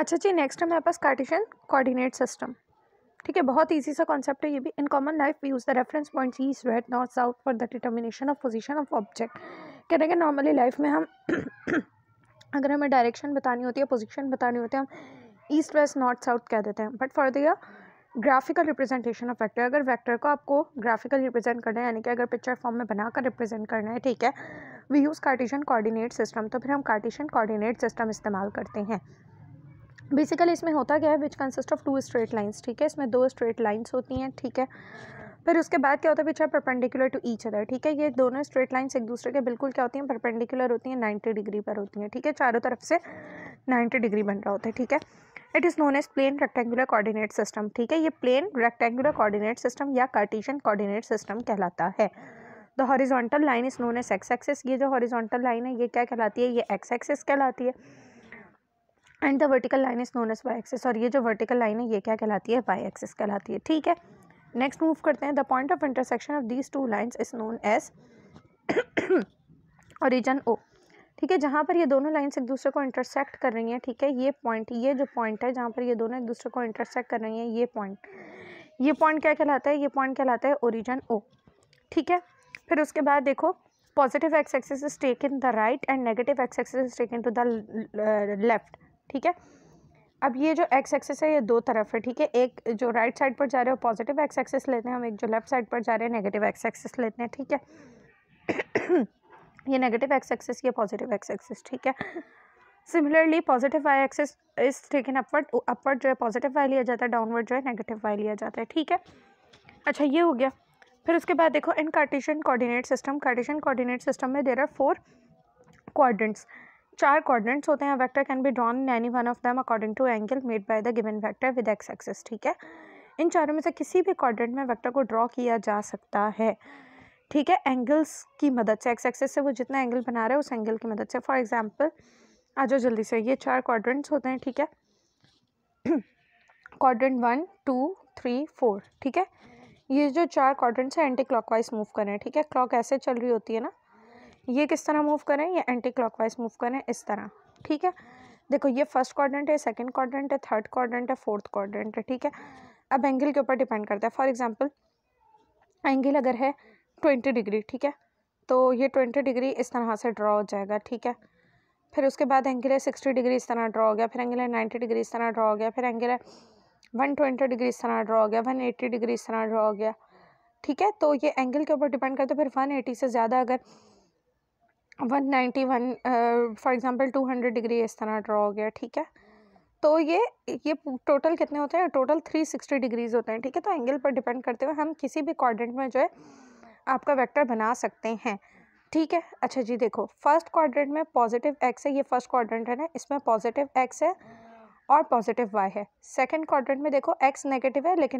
अच्छा जी नेक्स्ट हमारे पास Cartesian coordinate system ठीक है बहुत ईजी सा कॉन्सेप्ट है ये भी in common life we use the reference point east west north south for the determination of position of object कह रहे हैं नॉर्मली लाइफ में हम अगर हमें डायरेक्शन बतानी होती है पोजिशन बतानी होती है हम ईस्ट वेस्ट नॉर्थ साउथ कह देते हैं but for the graphical representation of vector अगर वेक्टर को आपको ग्राफिकल रिप्रेजेंट करना है यानी कि अगर पिक्चर फॉर्म में बनाकर रिप्रेजेंट करना है ठीक है we use Cartesian coordinate system तो फिर हम कार्टिशन कोऑर्डिनेट सिस्टम इस्तेमाल करते हैं बेसिकली इसमें होता क्या है which consist of two straight lines ठीक है इसमें दो स्ट्रेट लाइन्स होती हैं ठीक है फिर उसके बाद क्या होता है which are perpendicular to each other ठीक है ये दोनों स्ट्रेट लाइन्स एक दूसरे के बिल्कुल क्या होती हैं परपेंडिकुलर होती हैं नाइन्टी डिग्री पर होती हैं ठीक है चारों तरफ से नाइन्टी डिग्री बन रहा होता है ठीक है it is known as plane rectangular coordinate system ठीक है ये प्लेन रेक्टेंगुलर कोऑर्डिनेट सिस्टम या कार्टिशन कोऑर्डिनेट सिस्टम कहलाता है the horizontal line is known as X axis ये जो हॉरिजॉन्टल लाइन है ये क्या कहलाती है ये एक्स एक्सेस कहलाती है and the vertical line is known as Y axis और ये जो वर्टिकल लाइन है ये क्या कहलाती है वाई एक्सेस कहलाती है ठीक है नेक्स्ट मूव करते हैं the point of intersection of these two lines is known as origin O ठीक है जहाँ पर ये दोनों लाइन्स एक दूसरे को इंटरसेक्ट कर रही हैं ठीक है ये पॉइंट ये जो पॉइंट है जहाँ पर ये दोनों एक दूसरे को इंटरसेक्ट कर रही हैं ये पॉइंट ये पॉइंट क्या कहलाता है ये पॉइंट कहलाता है ओरिजन ओ ठीक है फिर उसके बाद देखो positive X axis is taken the right and negative X axis is taken to the left ठीक है अब ये जो एक्स एक्सेस है ये दो तरफ है ठीक है एक जो राइट साइड पर जा रहे हो पॉजिटिव एक्स एक्सेस लेते हैं हम एक जो लेफ्ट साइड पर जा रहे हैं नेगेटिव एक्स एक्सेस लेते हैं ठीक है ये नेगेटिव एक्स एक्सेस ये पॉजिटिव एक्स एक्सेस ठीक है similarly positive Y axis is taken upward upward जो है पॉजिटिव वाई लिया जाता है डाउनवर्ड जो है नेगेटिव वाई लिया जाता है ठीक है अच्छा ये हो गया फिर उसके बाद देखो in Cartesian coordinate system Cartesian coordinate system में देर आर फोर क्वाड्रेंट्स चार कोऑर्डिनेट्स होते हैं vector can be drawn in any one of them according to angle made by the given vector with X axis ठीक है इन चारों में से किसी भी कोऑर्डिनेट में वेक्टर को ड्रॉ किया जा सकता है ठीक है एंगल्स की मदद से एक्स एक्सेस से वो जितना एंगल बना रहे हैं उस एंगल की मदद से फॉर एग्जाम्पल आ जाओ जल्दी से ये चार क्वाड्रेंट्स होते हैं ठीक है quadrant one two three four ठीक है ये जो चार क्वाड्रेंट्स हैं एंटी क्लॉकवाइज मूव कर रहे हैं ठीक है क्लॉक ऐसे चल रही होती है ना ये किस तरह मूव करें ये एंटी क्लॉकवाइज मूव करें इस तरह ठीक है देखो ये फर्स्ट क्वाड्रेंट है सेकंड क्वाड्रेंट है थर्ड क्वाड्रेंट है फोर्थ क्वाड्रेंट है ठीक है अब एंगल के ऊपर डिपेंड करता है फॉर एग्जांपल एंगल अगर है ट्वेंटी डिग्री ठीक है तो ये ट्वेंटी डिग्री इस तरह से ड्रा हो जाएगा ठीक है फिर उसके बाद एंगल है सिक्सटी डिग्री इस तरह ड्रा हो गया फिर एंगल है नाइन्टी डिग्री इस तरह ड्रा हो गया फिर एंगल है वन ट्वेंटी डिग्री इस तरह ड्रा हो गया वन एट्टी डिग्री इस तरह ड्रा हो गया ठीक है तो ये एंगल के ऊपर डिपेंड करता है फिर वन एटी से ज़्यादा अगर one ninety one for example two hundred degree इस तरह ड्रॉ हो गया ठीक है तो ये ये टोटल कितने होते हैं टोटल थ्री सिक्सटी डिग्रीज़ होते हैं ठीक है तो एंगल पर डिपेंड करते हुए हम किसी भी क्वाड्रेंट में जो है आपका वेक्टर बना सकते हैं ठीक है अच्छा जी देखो फर्स्ट क्वाड्रेंट में पॉजिटिव एक्स है ये फर्स्ट क्वाड्रेंट है ना इसमें पॉजिटिव एक्स है और पॉजिटिव वाई है सेकंड क्वाड्रेंट में देखो एक्स नेगेटिव है लेकिन